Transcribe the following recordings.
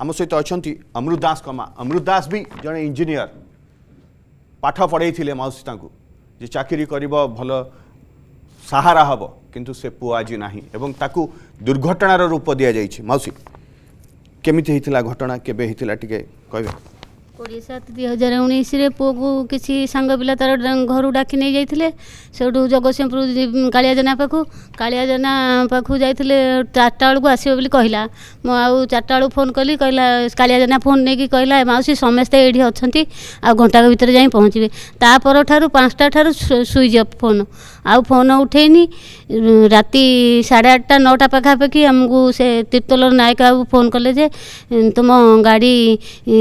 आम सहित अच्छा अमृत दास कमा अमृत दास भी जड़े इंजीनियर पाठ पढ़े मौसी जे चाकरी कर भल सहारा हम किंतु से पु आज ना दुर्घटनार रूप दि जाइए मौसी केमी घटना केवे टी कह କୋଡ଼ିଏ ସାତ ଦୁଇ ହଜାର ଉଣେଇଶରେ ପୁଅକୁ କିଛି ସାଙ୍ଗ ପିଲା ତା'ର ଘରୁ ଡାକି ନେଇଯାଇଥିଲେ ସେଇଠୁ ଜଗତସିଂହପୁର କାଳିଆ ଜେନା ପାଖକୁ କାଳିଆ ଜେନା ପାଖକୁ ଯାଇଥିଲେ ଚାରିଟା ବେଳକୁ ଆସିବ ବୋଲି କହିଲା ମୁଁ ଆଉ ଚାରିଟା ବେଳକୁ ଫୋନ୍ କଲି କହିଲା କାଳିଆ ଜେନା ଫୋନ୍ ନେଇକି କହିଲା ମାଉସୀ ସମସ୍ତେ ଏଇଠି ଅଛନ୍ତି ଆଉ ଘଣ୍ଟାକ ଭିତରେ ଯାଇ ପହଞ୍ଚିବେ ତା ପରଠାରୁ ପାଞ୍ଚଟା ଠାରୁ ସୁଇଚ୍ ଅଫ୍ ଫୋନ୍ ଆଉ ଫୋନ୍ ଉଠେଇନି ରାତି ସାଢ଼େ ଆଠଟା ନଅଟା ପାଖାପାଖି ଆମକୁ ସେ ତିର୍ତ୍ତୋଲର ନାୟକ ବାବୁ ଫୋନ୍ କଲେ ଯେ ତୁମ ଗାଡ଼ି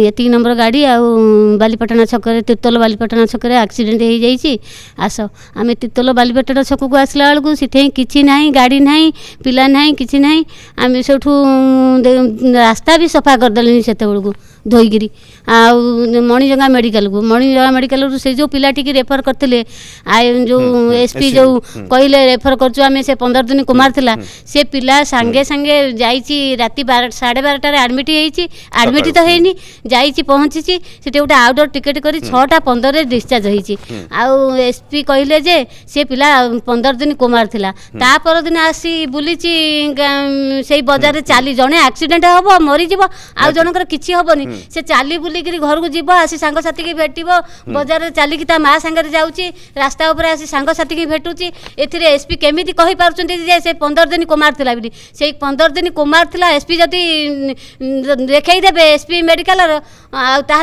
ଏତିକି ନମ୍ବର ଗାଡ଼ି ଆଉ ବାଲିପାଟଣା ଛକରେ ତିର୍ତ୍ତୋଲ ବାଲିପାଟଣା ଛକରେ ଆକ୍ସିଡେଣ୍ଟ ହେଇଯାଇଛି ଆସ ଆମେ ତିର୍ତ୍ତୋଲ ବାଲିପାଟଣା ଛକକୁ ଆସିଲା ବେଳକୁ ସେଥିପାଇଁ କିଛି ନାହିଁ ଗାଡ଼ି ନାହିଁ ପିଲା ନାହିଁ କିଛି ନାହିଁ ଆମେ ସେଠୁ ରାସ୍ତା ବି ସଫା କରିଦେଲେଣି ସେତେବେଳକୁ ଧୋଇକିରି ଆଉ ମଣିଜଙ୍ଗା ମେଡ଼ିକାଲକୁ ମଣିଜଙ୍ଗା ମେଡ଼ିକାଲରୁ ସେ ଯେଉଁ ପିଲାଟିକି ରେଫର କରିଥିଲେ ଆଇ ଯେଉଁ ଏସ୍ପି ଯେଉଁ କହିଲେ ରେଫର କରୁଛୁ ଆମେ ସେ ପନ୍ଦର ଦିନ କୁମାର ଥିଲା ସେ ପିଲା ସାଙ୍ଗେ ସାଙ୍ଗେ ଯାଇଛି ରାତି ବାର ସାଢ଼େ ବାରଟାରେ ଆଡ଼ମିଟ୍ ହେଇଛି ଆଡ଼ମିଟ୍ ତ ହେଇନି ଯାଇଛି ପହଞ୍ଚିଛି ହେଇଛି ସେଠି ଗୋଟେ ଆଉଟଡୋର ଟିକେଟ୍ କରି ଛଅଟା ପନ୍ଦରରେ ଡିସଚାର୍ଜ ହେଇଛି ଆଉ ଏସ୍ପି କହିଲେ ଯେ ସେ ପିଲା ପନ୍ଦର ଦିନ କୁମାର ଥିଲା ତା ପରଦିନ ଆସି ବୁଲିଛି ସେଇ ବଜାରରେ ଚାଲି ଜଣେ ଆକ୍ସିଡେଣ୍ଟ ହେବ ମରିଯିବ ଆଉ ଜଣଙ୍କର କିଛି ହେବନି ସେ ଚାଲି ବୁଲିକିରି ଘରକୁ ଯିବ ଆସି ସାଙ୍ଗସାଥିକି ଭେଟିବ ବଜାରରେ ଚାଲିକି ତା ମା ସାଙ୍ଗରେ ଯାଉଛି ରାସ୍ତା ଉପରେ ଆସି ସାଙ୍ଗସାଥିକି ଭେଟୁଛି ଏଥିରେ ଏସ୍ପି କେମିତି କହିପାରୁଛନ୍ତି ଯେ ସେ ପନ୍ଦର ଦିନ କୁମାର ଥିଲା ବୋଲି ସେଇ ପନ୍ଦର ଦିନ କୁମାର ଥିଲା ଏସ୍ପି ଯଦି ଦେଖେଇ ଦେବେ ଏସ୍ପି ମେଡ଼ିକାଲର ଆଉ ତାହା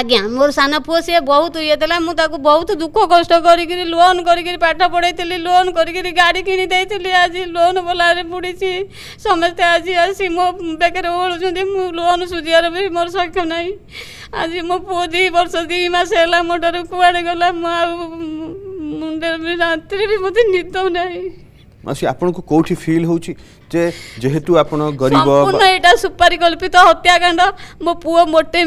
ଆଜ୍ଞା ମୋର ସାନ ପୁଅ ସିଏ ବହୁତ ଇଏ ଥିଲା ମୁଁ ତାକୁ ବହୁତ ଦୁଃଖ କଷ୍ଟ କରିକିରି ଲୋନ୍ କରିକିରି ପାଠ ପଢ଼ାଇଥିଲି ଲୋନ୍ କରିକିରି ଗାଡ଼ି କିଣି ଦେଇଥିଲି ଆଜି ଲୋନ୍ ବୋଲାରେ ବୁଡ଼ିଛି ସମସ୍ତେ ଆଜି ଆସି ମୋ ବେକରେ ଓହଳୁଛନ୍ତି ମୁଁ ଲୋନ୍ ସୁଝିବାର ବି ମୋର ସକ୍ଷମ ନାହିଁ ଆଜି ମୋ ପୁଅ ଦୁଇ ବର୍ଷ ଦୁଇ ମାସ ହେଲା ମୋ ଠାରୁ କୁଆଡ଼େ ଗଲା ମୁଁ ଆଉ ମୁଣ୍ଡରେ ବି ରାତିରେ ବି ମୋତେ ନିଦ ନାହିଁ মাসি আপনার কোটি ফিল হচ্ছে যে যেহেতু আপনার গরিব এটা সুপারি কল্পিত হত্যাকাণ্ড মো পুয় মোটে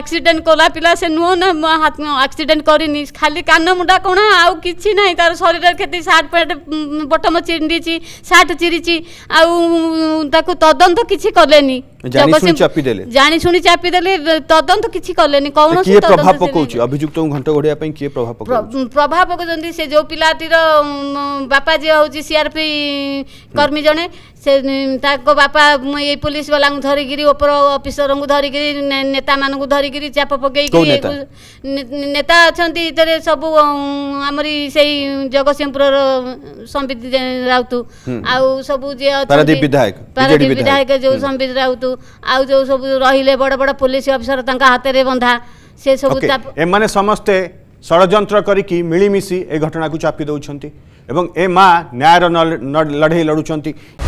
আক্সিডেন্ট কলা পিলা সে নুহ না আক্সিডেন্ট করিনি খালি কান মুন্ডা কোণা আউ কিছু নাই তার শরীর ক্ষতি সার্ট প্যান্ট বটম চিড়িছি সার্ট চিরিছি আউ তাকু তদন্ত কিছু কলেনি জানি শুনি চাপি দেলে তদন্ত কিছু কলেনি কি প্রভাব পকাউছি অভিযুক্ত ঘণ্ট গড়িয়া পাই কি প্রভাব প্রভাব পকাউছেন সে যে পিলাটির বাপা যে হচ্ছে সি ସିଆର୍ପି କର୍ମୀ ଜଣେ ସେ ତାଙ୍କ ବାପା ଏଇ ପୋଲିସ ବାଲାଙ୍କୁ ଧରିକିରି ଉପର ଅଫିସରଙ୍କୁ ଧରିକିରି ନେତାମାନଙ୍କୁ ଧରିକିରି ଚାପ ପକେଇକି ନେତା ଅଛନ୍ତି ଏଥିରେ ସବୁ ଆମରି ସେଇ ଜଗତସିଂହପୁରର ସମ୍ବିତ ରାଉତ ଆଉ ସବୁ ଯିଏ ଅଛନ୍ତି ପାରାଦୀପ ବିଧାୟକ ଯେଉଁ ସମ୍ବିତ ରାଉତ ଆଉ ଯେଉଁ ସବୁ ରହିଲେ ବଡ଼ ବଡ଼ ପୋଲିସ ଅଫିସର ତାଙ୍କ ହାତରେ ବନ୍ଧା ସେ ସବୁ ଏମାନେ ସମସ୍ତେ ষড়যন্ত্র করিকি মিলিমিশি এ ঘটনাকে চাপি দেউছেন এবং এ মা ন্যায়র লড়াই লড়ুচ্ছেন